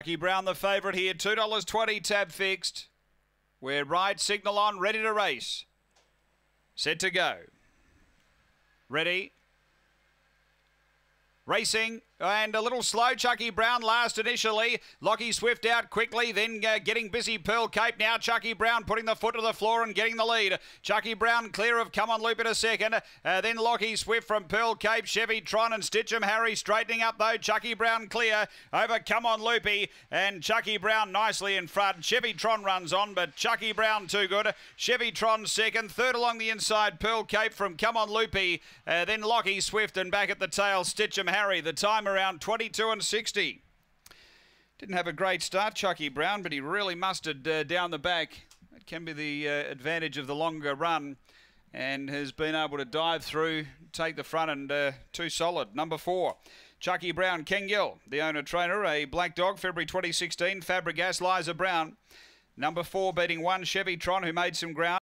Jackie Brown, the favourite here, $2.20 tab fixed. We're right, signal on, ready to race. Set to go. Ready. Racing. And a little slow, Chucky Brown last initially. Lockie Swift out quickly, then uh, getting busy. Pearl Cape now. Chucky Brown putting the foot to the floor and getting the lead. Chucky Brown clear of Come On Loop in a second. Uh, then Lockie Swift from Pearl Cape. Chevy Tron and Stitchem Harry straightening up though. Chucky Brown clear over Come On Loopy and Chucky Brown nicely in front. Chevy Tron runs on, but Chucky Brown too good. Chevy Tron second, third along the inside. Pearl Cape from Come On Loopy. Uh, then Lockie Swift and back at the tail Stitchem Harry. The time around 22 and 60. Didn't have a great start, Chucky Brown, but he really mustered uh, down the back. It can be the uh, advantage of the longer run and has been able to dive through, take the front, and uh, too solid. Number four, Chucky Brown Gill, the owner trainer, a black dog, February 2016, Fabregas, Liza Brown. Number four, beating one, Chevy Tron, who made some ground.